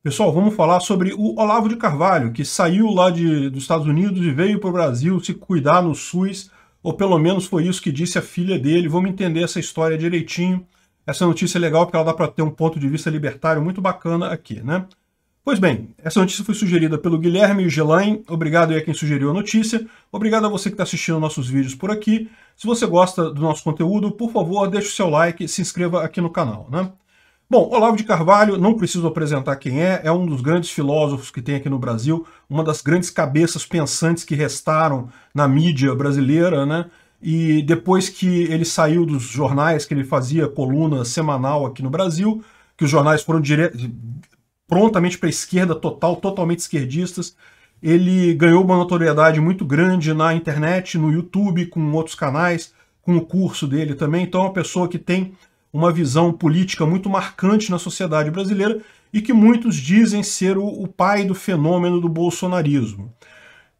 Pessoal, vamos falar sobre o Olavo de Carvalho, que saiu lá de, dos Estados Unidos e veio para o Brasil se cuidar no SUS, ou pelo menos foi isso que disse a filha dele. Vamos entender essa história direitinho. Essa notícia é legal porque ela dá para ter um ponto de vista libertário muito bacana aqui, né? Pois bem, essa notícia foi sugerida pelo Guilherme Gelain. Obrigado aí a quem sugeriu a notícia. Obrigado a você que está assistindo nossos vídeos por aqui. Se você gosta do nosso conteúdo, por favor, deixe o seu like e se inscreva aqui no canal, né? Bom, Olavo de Carvalho, não preciso apresentar quem é, é um dos grandes filósofos que tem aqui no Brasil, uma das grandes cabeças pensantes que restaram na mídia brasileira, né? E depois que ele saiu dos jornais, que ele fazia coluna semanal aqui no Brasil, que os jornais foram dire... prontamente para a esquerda total, totalmente esquerdistas, ele ganhou uma notoriedade muito grande na internet, no YouTube, com outros canais, com o curso dele também. Então, é uma pessoa que tem uma visão política muito marcante na sociedade brasileira e que muitos dizem ser o, o pai do fenômeno do bolsonarismo.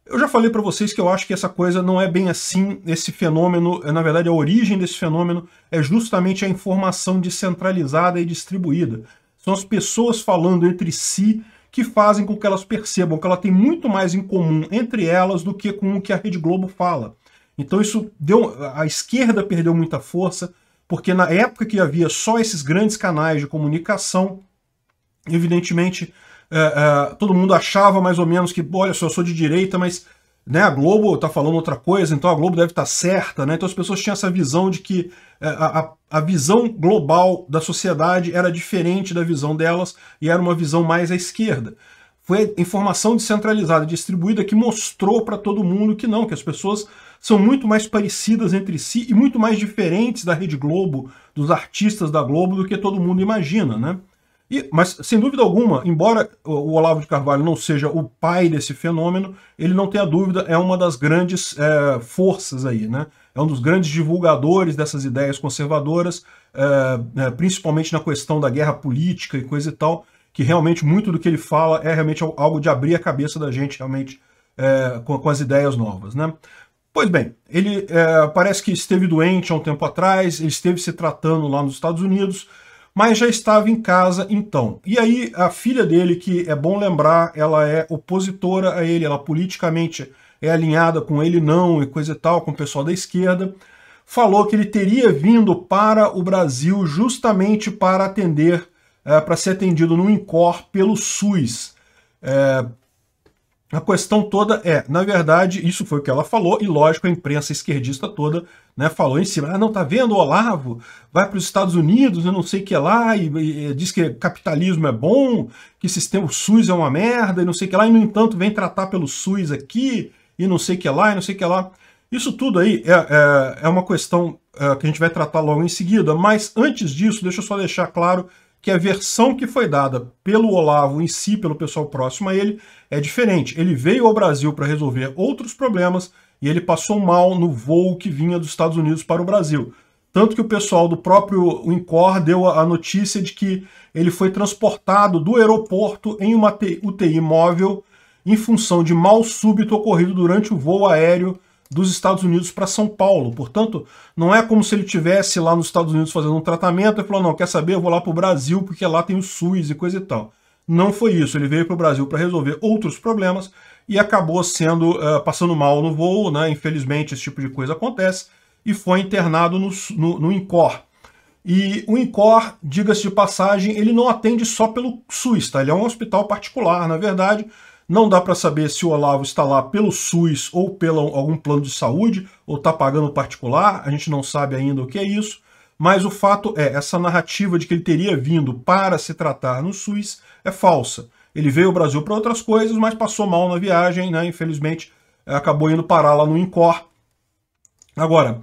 Eu já falei para vocês que eu acho que essa coisa não é bem assim, esse fenômeno, é, na verdade a origem desse fenômeno é justamente a informação descentralizada e distribuída. São as pessoas falando entre si que fazem com que elas percebam que ela tem muito mais em comum entre elas do que com o que a Rede Globo fala. Então isso deu a esquerda perdeu muita força, porque na época que havia só esses grandes canais de comunicação, evidentemente é, é, todo mundo achava mais ou menos que, olha só, eu sou de direita, mas né, a Globo está falando outra coisa, então a Globo deve estar tá certa, né? Então as pessoas tinham essa visão de que é, a, a, visão global da sociedade era diferente da visão delas e era uma visão mais à esquerda. Foi a informação descentralizada, distribuída, que mostrou para todo mundo que não, que as pessoas são muito mais parecidas entre si e muito mais diferentes da Rede Globo, dos artistas da Globo, do que todo mundo imagina, né? E, mas, sem dúvida alguma, embora o Olavo de Carvalho não seja o pai desse fenômeno, ele não tem a dúvida, é uma das grandes é, forças aí, né? É um dos grandes divulgadores dessas ideias conservadoras, é, é, principalmente na questão da guerra política e coisa e tal, que realmente muito do que ele fala é realmente algo de abrir a cabeça da gente, realmente, é, com, com as ideias novas, né? Pois bem, ele é, parece que esteve doente há um tempo atrás, ele esteve se tratando lá nos Estados Unidos, mas já estava em casa então. E aí a filha dele, que é bom lembrar, ela é opositora a ele, ela politicamente é alinhada com ele não e coisa e tal, com o pessoal da esquerda, falou que ele teria vindo para o Brasil justamente para atender, é, para ser atendido no INCOR pelo SUS. É, a questão toda é, na verdade, isso foi o que ela falou, e lógico, a imprensa esquerdista toda né, falou em cima, ah, não, tá vendo, o Olavo vai para os Estados Unidos, eu não sei o que lá, e, e, diz que capitalismo é bom, que sistema, o SUS é uma merda, e não sei o que lá, e no entanto vem tratar pelo SUS aqui, e não sei o que lá, e não sei o que lá. Isso tudo aí é, é, é uma questão é, que a gente vai tratar logo em seguida, mas antes disso, deixa eu só deixar claro que a versão que foi dada pelo Olavo em si, pelo pessoal próximo a ele, é diferente. Ele veio ao Brasil para resolver outros problemas e ele passou mal no voo que vinha dos Estados Unidos para o Brasil. Tanto que o pessoal do próprio INCOR deu a notícia de que ele foi transportado do aeroporto em uma UTI móvel em função de mal súbito ocorrido durante o voo aéreo dos Estados Unidos para São Paulo. Portanto, não é como se ele tivesse lá nos Estados Unidos fazendo um tratamento e falou, não, quer saber, eu vou lá para o Brasil porque lá tem o SUS e coisa e tal. Não foi isso, ele veio para o Brasil para resolver outros problemas e acabou sendo uh, passando mal no voo, né? infelizmente esse tipo de coisa acontece, e foi internado no, no, no INCOR. E o INCOR, diga-se de passagem, ele não atende só pelo SUS, tá? ele é um hospital particular, na verdade, não dá para saber se o Olavo está lá pelo SUS ou pelo algum plano de saúde, ou está pagando particular, a gente não sabe ainda o que é isso. Mas o fato é, essa narrativa de que ele teria vindo para se tratar no SUS é falsa. Ele veio ao Brasil para outras coisas, mas passou mal na viagem, né? Infelizmente, eh, acabou indo parar lá no INCOR. Agora,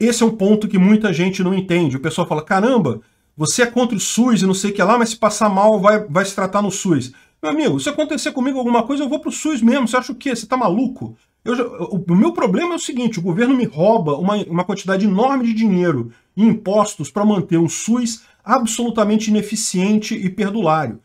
esse é um ponto que muita gente não entende. O pessoal fala, caramba, você é contra o SUS e não sei o que lá, mas se passar mal vai, vai se tratar no SUS. Meu amigo, se acontecer comigo alguma coisa, eu vou pro SUS mesmo. Você acha o quê? Você tá maluco? Eu, o, meu problema é o seguinte: o governo me rouba uma, uma quantidade enorme de dinheiro e impostos para manter um SUS absolutamente ineficiente e perdulário.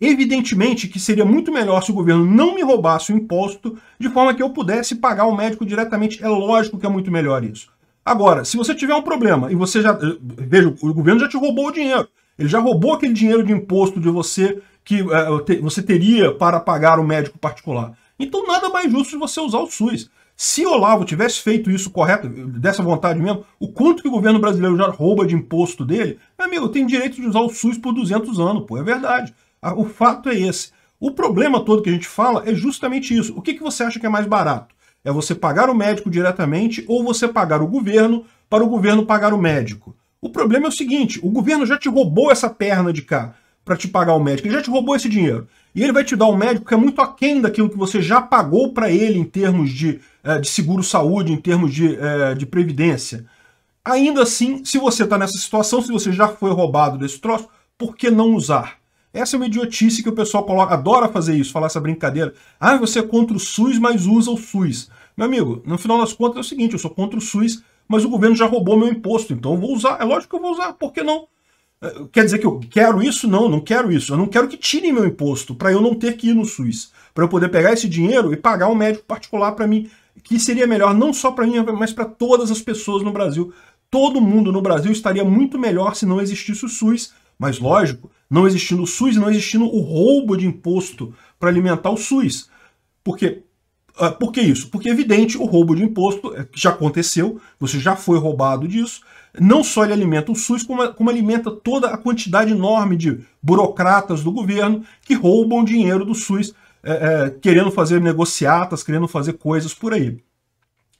Evidentemente que seria muito melhor se o governo não me roubasse o imposto de forma que eu pudesse pagar o médico diretamente. É lógico que é muito melhor isso. Agora, se você tiver um problema e você já. Eh, veja, o governo já te roubou o dinheiro. Ele já roubou aquele dinheiro de imposto de você que é, você teria para pagar o um médico particular. Então nada mais justo de você usar o SUS. Se Olavo tivesse feito isso correto, dessa vontade mesmo, o quanto que o governo brasileiro já rouba de imposto dele, meu amigo, tem direito de usar o SUS por 200 anos, pô, é verdade. Ah, o fato é esse. O problema todo que a gente fala é justamente isso. O que, que você acha que é mais barato? É você pagar o médico diretamente ou você pagar o governo para o governo pagar o médico? O problema é o seguinte, o governo já te roubou essa perna de cá para te pagar o médico. Ele já te roubou esse dinheiro. E ele vai te dar um médico que é muito aquém daquilo que você já pagou para ele em termos de, eh, de seguro-saúde, em termos de, eh, de previdência. Ainda assim, se você está nessa situação, se você já foi roubado desse troço, por que não usar? Essa é uma idiotice que o pessoal coloca, adora fazer isso, falar essa brincadeira. Ah, você é contra o SUS, mas usa o SUS. Meu amigo, no final das contas é o seguinte, eu sou contra o SUS, mas o governo já roubou meu imposto, então eu vou usar. É lógico que eu vou usar, por que não? Eh, quer dizer que eu quero isso? Não, não quero isso. Eu não quero que tirem meu imposto para eu não ter que ir no SUS, para eu poder pegar esse dinheiro e pagar um médico particular para mim, que seria melhor não só para mim, mas para todas as pessoas no Brasil. Todo mundo no Brasil estaria muito melhor se não existisse o SUS, mas lógico, não existindo o SUS, não existindo o roubo de imposto para alimentar o SUS. Porque ah, por que isso? Porque é evidente o roubo de imposto é, já aconteceu, você já foi roubado disso, não só ele alimenta o SUS, como, como alimenta toda a quantidade enorme de burocratas do governo que roubam dinheiro do SUS, é, é, querendo fazer negociatas, querendo fazer coisas por aí.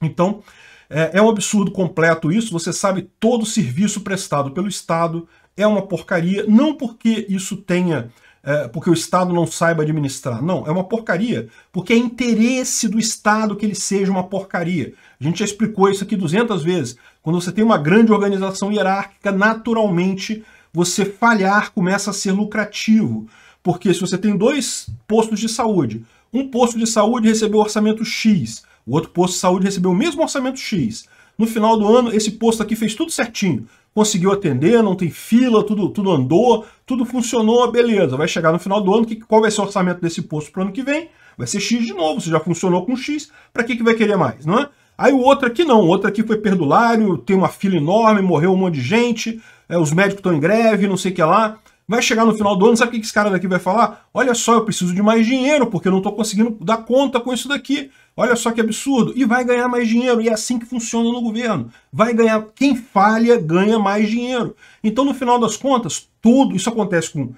Então, é, é um absurdo completo isso, você sabe todo serviço prestado pelo Estado é uma porcaria, não porque isso tenha é, porque o Estado não saiba administrar. Não, é uma porcaria, porque é interesse do Estado que ele seja uma porcaria. A gente já explicou isso aqui 200 vezes. Quando você tem uma grande organização hierárquica, naturalmente você falhar começa a ser lucrativo. Porque se você tem dois postos de saúde, um posto de saúde recebeu orçamento X, o outro posto de saúde recebeu o mesmo orçamento X. No final do ano, esse posto aqui fez tudo certinho. Conseguiu atender, não tem fila, tudo, tudo andou, tudo funcionou, beleza. Vai chegar no final do ano, que, qual vai ser o orçamento desse posto para o ano que vem? Vai ser X de novo, você já funcionou com X, para que, que vai querer mais, não é? Aí o outro aqui não, o outro aqui foi perdulário, tem uma fila enorme, morreu um monte de gente, é, os médicos estão em greve, não sei o que lá. Vai chegar no final do ano, sabe o que esse cara daqui vai falar? Olha só, eu preciso de mais dinheiro, porque eu não estou conseguindo dar conta com isso daqui. Olha só que absurdo. E vai ganhar mais dinheiro. E é assim que funciona no governo. Vai ganhar. Quem falha ganha mais dinheiro. Então, no final das contas, tudo isso acontece com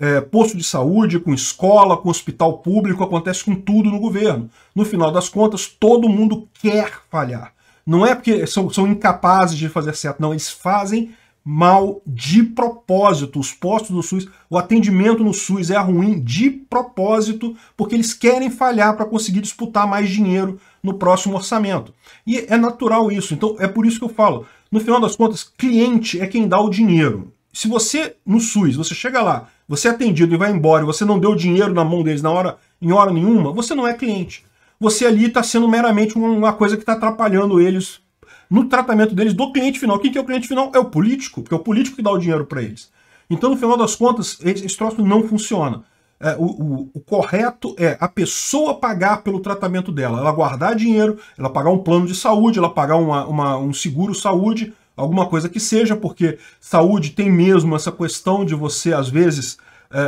é, posto de saúde, com escola, com hospital público, acontece com tudo no governo. No final das contas, todo mundo quer falhar. Não é porque são, são incapazes de fazer certo, não. Eles fazem mal de propósito. Os postos do SUS, o atendimento no SUS é ruim de propósito, porque eles querem falhar para conseguir disputar mais dinheiro no próximo orçamento. E é natural isso. Então é por isso que eu falo, no final das contas, cliente é quem dá o dinheiro. Se você no SUS, você chega lá, você é atendido e vai embora, e você não deu dinheiro na mão deles na hora, em hora nenhuma, você não é cliente. Você ali está sendo meramente uma coisa que está atrapalhando eles no tratamento deles do cliente final. Quem que é o cliente final? É o político, porque é o político que dá o dinheiro para eles. Então, no final das contas, esse troço não funciona. É, o, o, o, correto é a pessoa pagar pelo tratamento dela, ela guardar dinheiro, ela pagar um plano de saúde, ela pagar uma, uma, um seguro saúde, alguma coisa que seja, porque saúde tem mesmo essa questão de você, às vezes, é,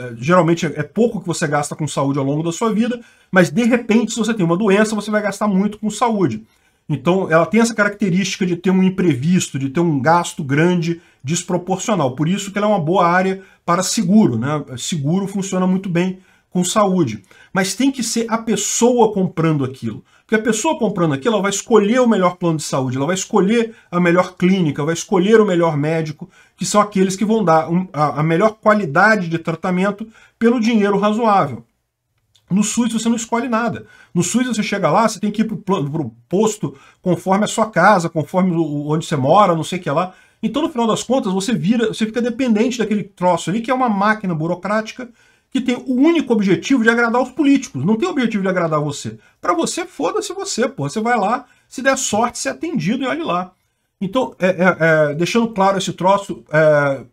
é, é geralmente é pouco que você gasta com saúde ao longo da sua vida, mas de repente, se você tem uma doença, você vai gastar muito com saúde. Então, ela tem essa característica de ter um imprevisto, de ter um gasto grande desproporcional. Por isso que ela é uma boa área para seguro. Né? Seguro funciona muito bem com saúde. Mas tem que ser a pessoa comprando aquilo. Porque a pessoa comprando aquilo, ela vai escolher o melhor plano de saúde, ela vai escolher a melhor clínica, vai escolher o melhor médico, que são aqueles que vão dar a melhor qualidade de tratamento pelo dinheiro razoável. No SUS você não escolhe nada. No SUS você chega lá, você tem que ir para o posto conforme a sua casa, conforme o, onde você mora, não sei o que lá. Então, no final das contas, você vira, você fica dependente daquele troço ali, que é uma máquina burocrática que tem o único objetivo de agradar os políticos. Não tem objetivo de agradar você. Para você, foda-se você, pô. Você vai lá, se der sorte, ser é atendido e olhe lá. Então, é, é, é deixando claro esse troço, é,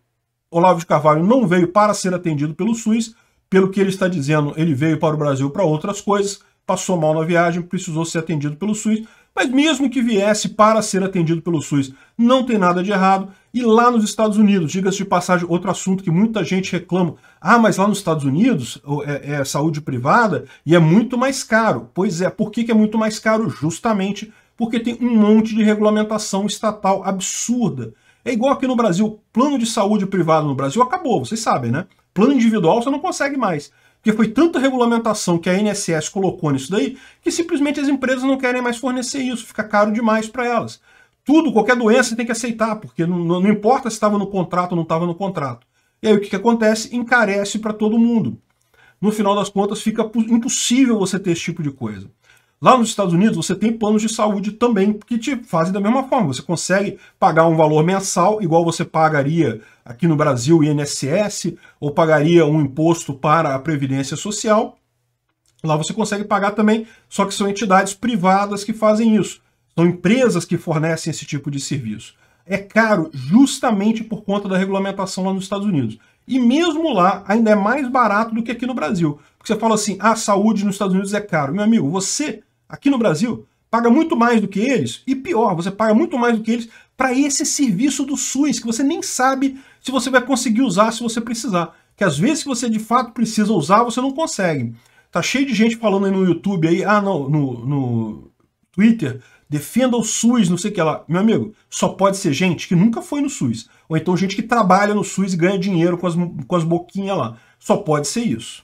Olavo de Carvalho não veio para ser atendido pelo SUS, pelo que ele está dizendo, ele veio para o Brasil para outras coisas, passou mal na viagem, precisou ser atendido pelo SUS, mas mesmo que viesse para ser atendido pelo SUS, não tem nada de errado. E lá nos Estados Unidos, diga-se de passagem, outro assunto que muita gente reclama, ah, mas lá nos Estados Unidos é, é saúde privada e é muito mais caro. Pois é, por que, que é muito mais caro? Justamente porque tem um monte de regulamentação estatal absurda. É igual aqui no Brasil, plano de saúde privado no Brasil acabou, vocês sabem, né? Plano individual você não consegue mais. Porque foi tanta regulamentação que a INSS colocou nisso daí que simplesmente as empresas não querem mais fornecer isso, fica caro demais para elas. Tudo, qualquer doença tem que aceitar, porque não, não importa se estava no contrato ou não estava no contrato. E aí o que, que acontece? Encarece para todo mundo. No final das contas, fica impossível você ter esse tipo de coisa. Lá nos Estados Unidos, você tem planos de saúde também que te fazem da mesma forma. Você consegue pagar um valor mensal, igual você pagaria aqui no Brasil o INSS, ou pagaria um imposto para a Previdência Social. Lá você consegue pagar também, só que são entidades privadas que fazem isso. São empresas que fornecem esse tipo de serviço. É caro justamente por conta da regulamentação lá nos Estados Unidos. E mesmo lá, ainda é mais barato do que aqui no Brasil. Porque você fala assim, ah, saúde nos Estados Unidos é caro. Meu amigo, você aqui no Brasil, paga muito mais do que eles, e pior, você paga muito mais do que eles para esse serviço do SUS, que você nem sabe se você vai conseguir usar se você precisar. Que às vezes se você de fato precisa usar, você não consegue. Tá cheio de gente falando aí no YouTube aí, ah, no, no, no Twitter, defenda o SUS, não sei o que lá. Meu amigo, só pode ser gente que nunca foi no SUS. Ou então gente que trabalha no SUS e ganha dinheiro com as, com as boquinhas lá. Só pode ser isso.